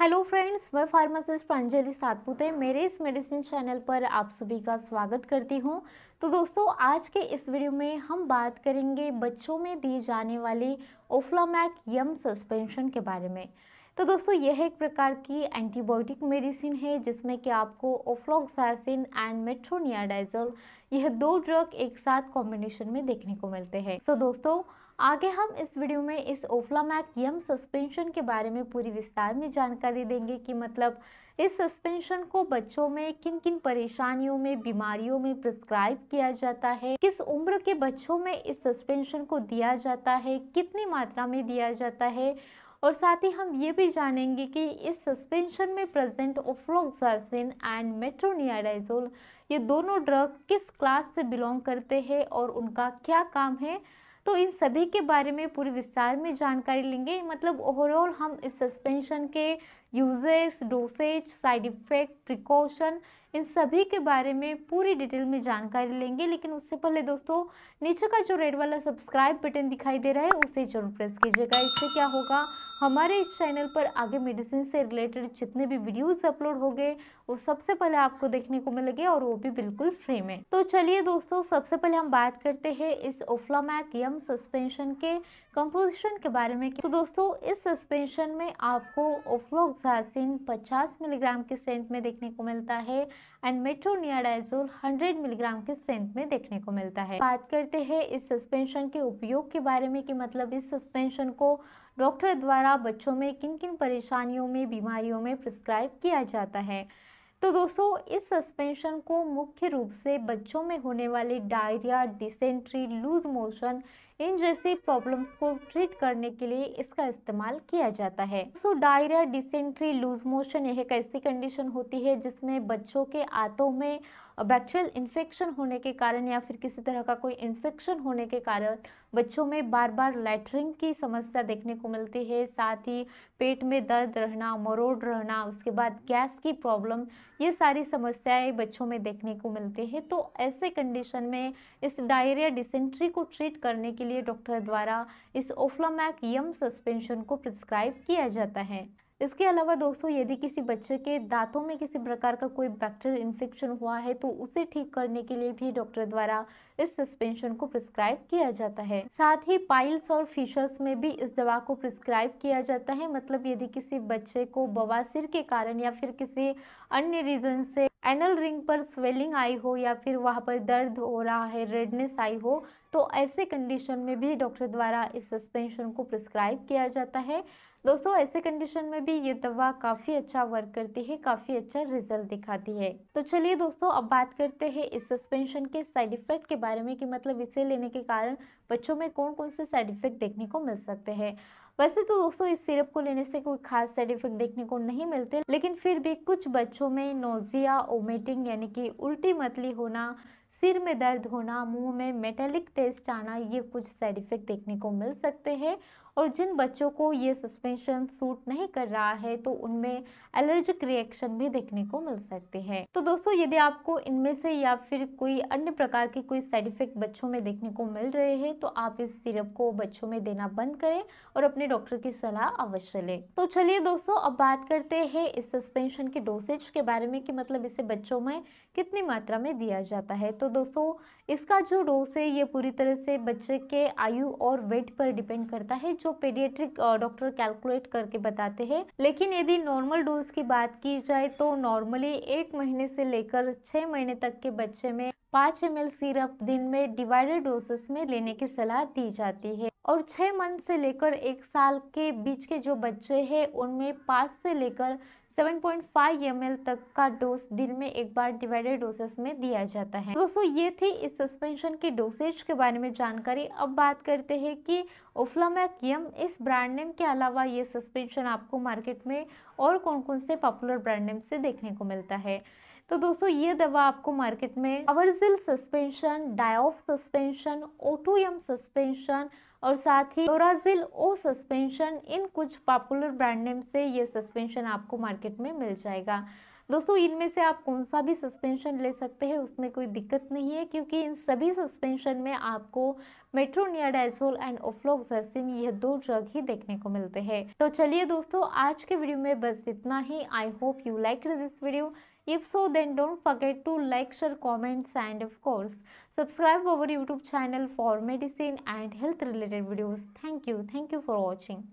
Hello friends मैं pharmacist Pranjali Satpute मेरे इस मेडिसिन चैनल पर आप सभी का स्वागत करती हूं तो दोस्तों आज के इस वीडियो में हम बात करेंगे बच्चों में दी जाने वाली ओफ्लामैक यम सस्पेंशन के बारे में तो दोस्तों यह एक प्रकार की एंटीबायोटिक मेडिसिन है जिसमें कि आपको ओफ्लोक्सासिन एंड मेट्रोनियाडाइजल यह दो ड्रग एक साथ कॉम्बिनेशन में देखने को मिलते हैं सो so, दोस्तों आगे हम इस वीडियो में इस ओफ्लामैक यम सस्पेंशन के बारे में पूरी विस्तार में जानकारी देंगे कि मतलब इस सस्पेंशन को बच्चों में किन किन परेशानियों में बीमारियों में प्रिस्क्राइब किया जाता है किस उम्र के बच्चों में इस सस्पेंशन को दिया जाता है कितनी मात्रा में दिया जाता है और साथ ही हम ये भी जानेंगे कि इस सस्पेंशन में प्रेजेंट ओफ्लोक्सासिन एंड मेट्रोनियाडाइजोल ये दोनों ड्रग किस क्लास से बिलोंग करते हैं और उनका क्या काम है तो इन सभी के बारे में पूरी विस्तार में जानकारी लेंगे मतलब ओवरऑल हम इस सस्पेंशन के uses dosage side effect precaution इन सभी के बारे में पूरी डिटेल में जानकारी लेंगे लेकिन उससे पहले दोस्तों नीचे का जो रेड वाला सब्सक्राइब बटन दिखाई दे रहा है उसे जरूर प्रेस कीजिएगा इससे क्या होगा हमारे इस चैनल पर आगे मेडिसिन से रिलेटेड जितने भी वीडियोस अपलोड होंगे वो सबसे पहले आपको देखने को मिलेंगे और वो भी बिल्कुल फ्री में तो चलिए दोस्तों सबसे पहले हम बात करते हैं इस ओफ्लामैक यम सस्पेंशन के कंपोजिशन के बारे में तो दोस्तों इस सस्पेंशन में आपको ओफ्लोक्स ओक्सासिन 50 मिलीग्राम के स्ट्रेंथ में देखने को मिलता है एंड मेट्रोनियाडाइजोल 100 मिलीग्राम के स्ट्रेंथ में देखने को मिलता है बात करते हैं इस सस्पेंशन के उपयोग के बारे में कि मतलब इस सस्पेंशन को डॉक्टर द्वारा बच्चों में किन किन परेशानियों में बीमारियों में प्रिस्क्राइब किया जाता है तो दोस्तों इस सस्पेंशन को मुख्य रूप से बच्चों में होने वाले डायरिया डिसेंट्री लूज मोशन इन जैसी प्रॉब्लम्स को ट्रीट करने के लिए इसका इस्तेमाल किया जाता है so diarrhoea dysentery loose motion यह एक ऐसी कंडीशन होती है जिसमें बच्चों के आंतों में बैक्टीरियल इन्फेक्शन होने के कारण या फिर किसी तरह का कोई इन्फेक्शन होने के कारण बच्चों में बार बार लेटरिंग की समस्या देखने को मिलती है साथ ही पेट में दर्द रहना मरोड़ रहना उसके बाद गैस की प्रॉब्लम ये सारी समस्याएं बच्चों में देखने को मिलती है तो ऐसे कंडीशन में इस डायरिया डिसेंट्री को ट्रीट करने के के लिए डॉक्टर द्वारा इस ओफ्लामैक यम सस्पेंशन को प्रिस्क्राइब किया जाता है इसके अलावा दोस्तों यदि किसी बच्चे के दांतों में किसी प्रकार का कोई बैक्टीरियल इन्फेक्शन हुआ है तो उसे ठीक करने के लिए भी डॉक्टर द्वारा इस सस्पेंशन को प्रिस्क्राइब किया जाता है साथ ही पाइल्स और फिशर्स में भी इस दवा को प्रिस्क्राइब किया जाता है मतलब यदि किसी बच्चे को बवासीर के कारण या फिर किसी अन्य रीजन से एनल रिंग पर स्वेलिंग आई हो या फिर वहाँ पर दर्द हो रहा है रेडनेस आई हो तो ऐसे कंडीशन में भी डॉक्टर द्वारा इस सस्पेंशन को प्रिस्क्राइब किया जाता है दोस्तों ऐसे कंडीशन में भी ये दवा काफ़ी अच्छा वर्क करती है काफ़ी अच्छा रिजल्ट दिखाती है तो चलिए दोस्तों अब बात करते हैं इस सस्पेंशन के साइड इफेक्ट के बारे में कि मतलब इसे लेने के कारण बच्चों में कौन कौन से साइड इफेक्ट देखने को मिल सकते हैं वैसे तो दोस्तों इस सिरप को लेने से कोई खास साइड इफेक्ट देखने को नहीं मिलते लेकिन फिर भी कुछ बच्चों में नोजिया ओमेटिंग यानी कि उल्टी मतली होना सिर में दर्द होना मुंह में मेटेलिक टेस्ट आना ये कुछ साइड इफ़ेक्ट देखने को मिल सकते हैं और जिन बच्चों को ये सस्पेंशन सूट नहीं कर रहा है तो उनमें एलर्जिक रिएक्शन भी देखने को मिल सकते हैं तो दोस्तों यदि आपको इनमें से या फिर कोई अन्य प्रकार के कोई साइड इफ़ेक्ट बच्चों में देखने को मिल रहे हैं तो आप इस सिरप को बच्चों में देना बंद करें और अपने डॉक्टर की सलाह अवश्य लें तो चलिए दोस्तों अब बात करते हैं इस सस्पेंशन के डोसेज के बारे में कि मतलब इसे बच्चों में कितनी मात्रा में दिया जाता है तो दोस्तों इसका जो डोज है ये पूरी तरह से बच्चे के आयु और वेट पर डिपेंड करता है जो पेडियाट्रिक डॉक्टर कैलकुलेट करके बताते हैं लेकिन यदि नॉर्मल डोज की बात की जाए तो नॉर्मली एक महीने से लेकर छः महीने तक के बच्चे में पाँच एम एल सिरप दिन में डिवाइडेड डोसेस में लेने की सलाह दी जाती है और छः मंथ से लेकर एक साल के बीच के जो बच्चे हैं उनमें पाँच से लेकर 7.5 ml तक का डोज दिन में एक बार डिवाइडेड डोसेस में दिया जाता है दोस्तों ये थी इस सस्पेंशन की डोसेज के बारे में जानकारी अब बात करते हैं कि ओफ्लामैक यम इस ब्रांड नेम के अलावा ये सस्पेंशन आपको मार्केट में और कौन कौन से पॉपुलर ब्रांड नेम से देखने को मिलता है तो दोस्तों ये दवा आपको मार्केट में अवर्जिल सस्पेंशन डायऑफ सस्पेंशन ओटूएम सस्पेंशन और साथ ही ओराजिल ओ सस्पेंशन इन कुछ पॉपुलर ब्रांड नेम से ये सस्पेंशन आपको मार्केट में मिल जाएगा दोस्तों इनमें से आप कौन सा भी सस्पेंशन ले सकते हैं उसमें कोई दिक्कत नहीं है क्योंकि इन सभी सस्पेंशन में आपको मेट्रोनियाडाइजोल एंड ओफ्लोक्सिन यह दो ड्रग ही देखने को मिलते हैं तो चलिए दोस्तों आज के वीडियो में बस इतना ही I hope you like this video If so, then don't forget to like, share, comments and of course, subscribe our YouTube channel for medicine and health related videos. Thank you. Thank you for watching.